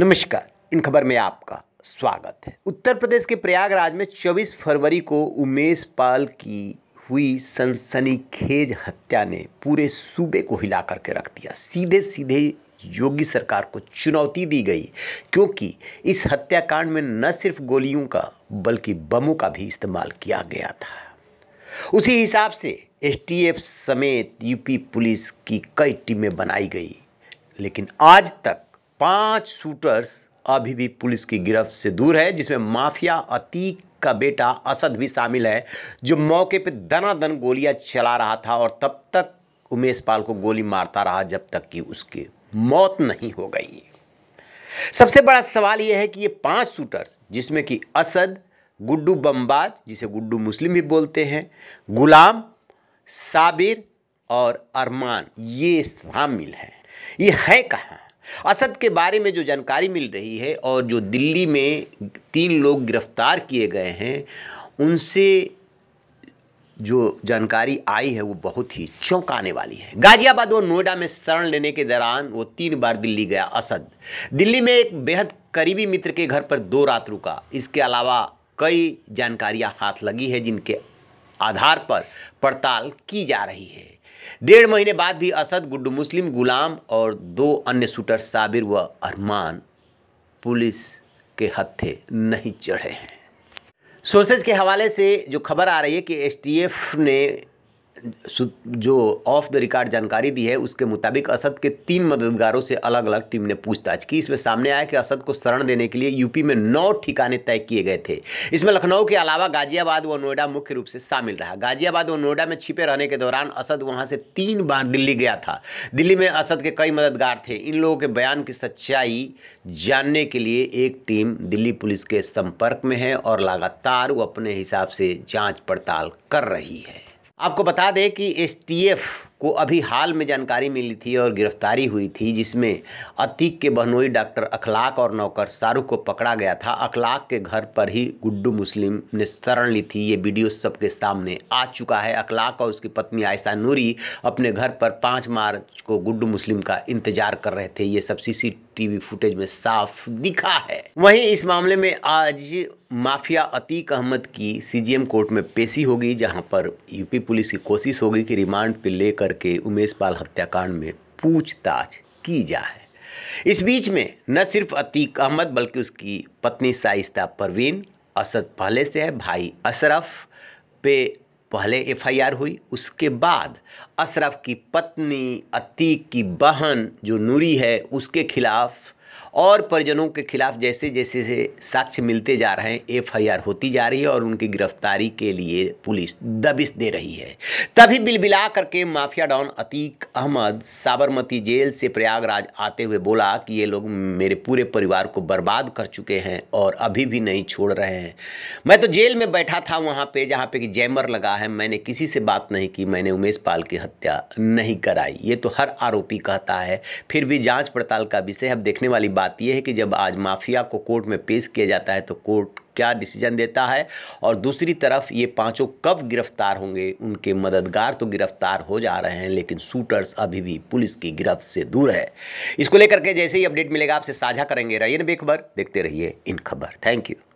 नमस्कार इन खबर में आपका स्वागत है उत्तर प्रदेश के प्रयागराज में 24 फरवरी को उमेश पाल की हुई सनसनीखेज हत्या ने पूरे सूबे को हिला करके रख दिया सीधे सीधे योगी सरकार को चुनौती दी गई क्योंकि इस हत्याकांड में न सिर्फ गोलियों का बल्कि बमों का भी इस्तेमाल किया गया था उसी हिसाब से एसटीएफ समेत यूपी पुलिस की कई टीमें बनाई गई लेकिन आज तक पांच शूटर्स अभी भी पुलिस की गिरफ्त से दूर है जिसमें माफिया अतीक का बेटा असद भी शामिल है जो मौके पर दनादन गोलियां चला रहा था और तब तक उमेश पाल को गोली मारता रहा जब तक कि उसकी मौत नहीं हो गई सबसे बड़ा सवाल यह है कि ये पांच शूटर्स जिसमें कि असद गुड्डू बम्बाज जिसे गुड्डू मुस्लिम भी बोलते हैं गुलाम साबिर और अरमान ये शामिल हैं ये है कहाँ असद के बारे में जो जानकारी मिल रही है और जो दिल्ली में तीन लोग गिरफ्तार किए गए हैं उनसे जो जानकारी आई है वो बहुत ही चौंकाने वाली है गाजियाबाद और नोएडा में शरण लेने के दौरान वो तीन बार दिल्ली गया असद दिल्ली में एक बेहद करीबी मित्र के घर पर दो रात रुका इसके अलावा कई जानकारियां हाथ लगी है जिनके आधार पर पड़ताल की जा रही है डेढ़ महीने बाद भी असद गुड्डू मुस्लिम गुलाम और दो अन्य शूटर साबिर व अरमान पुलिस के हत्थे नहीं चढ़े हैं सोर्सेज के हवाले से जो खबर आ रही है कि एसटीएफ ने जो ऑफ द रिकॉर्ड जानकारी दी है उसके मुताबिक असद के तीन मददगारों से अलग अलग टीम ने पूछताछ की इसमें सामने आया कि असद को शरण देने के लिए यूपी में नौ ठिकाने तय किए गए थे इसमें लखनऊ के अलावा गाजियाबाद व नोएडा मुख्य रूप से शामिल रहा गाजियाबाद व नोएडा में छिपे रहने के दौरान असद वहाँ से तीन बार दिल्ली गया था दिल्ली में असद के कई मददगार थे इन लोगों के बयान की सच्चाई जानने के लिए एक टीम दिल्ली पुलिस के संपर्क में है और लगातार वो अपने हिसाब से जाँच पड़ताल कर रही है आपको बता दें कि एस टी एफ़ को अभी हाल में जानकारी मिली थी और गिरफ्तारी हुई थी जिसमें अतीक के बहनोई डॉक्टर अखलाक और नौकर शाहरुख को पकड़ा गया था अखलाक के घर पर ही गुड्डू मुस्लिम ने शरण ली थी ये वीडियो सबके सामने आ चुका है अखलाक और उसकी पत्नी आयशा नूरी अपने घर पर पाँच मार्च को गुड्डू मुस्लिम का इंतजार कर रहे थे ये सब सी टीवी फुटेज में साफ दिखा है वहीं इस मामले में आज माफिया अतीक अहमद की सीजीएम कोर्ट में पेशी होगी जहां पर यूपी पुलिस की कोशिश होगी कि रिमांड पे लेकर के उमेश पाल हत्याकांड में पूछताछ की जाए इस बीच में न सिर्फ अतीक अहमद बल्कि उसकी पत्नी साइस्ता परवीन असद पहले से है भाई अशरफ पे पहले एफआईआर हुई उसके बाद अशरफ की पत्नी अतीक की बहन जो नूरी है उसके खिलाफ़ और परिजनों के खिलाफ जैसे जैसे साक्ष्य मिलते जा रहे हैं एफआईआर होती जा रही है और उनकी गिरफ्तारी के लिए पुलिस दबिश दे रही है तभी बिलबिला करके mafia don Atiq Ahmed Sabarmati jail से प्रयागराज आते हुए बोला कि ये लोग मेरे पूरे परिवार को बर्बाद कर चुके हैं और अभी भी नहीं छोड़ रहे हैं मैं तो जेल में बैठा था वहाँ पर जहाँ पर कि जैमर लगा है मैंने किसी से बात नहीं की मैंने उमेश पाल की हत्या नहीं कराई ये तो हर आरोपी कहता है फिर भी जाँच पड़ताल का विषय अब देखने वाली बात बात यह है कि जब आज माफिया को कोर्ट में पेश किया जाता है तो कोर्ट क्या डिसीजन देता है और दूसरी तरफ ये पांचों कब गिरफ्तार होंगे उनके मददगार तो गिरफ्तार हो जा रहे हैं लेकिन शूटर्स अभी भी पुलिस की गिरफ्त से दूर है इसको लेकर के जैसे ही अपडेट मिलेगा आपसे साझा करेंगे रहिए बेखबर देखते रहिए इन खबर थैंक यू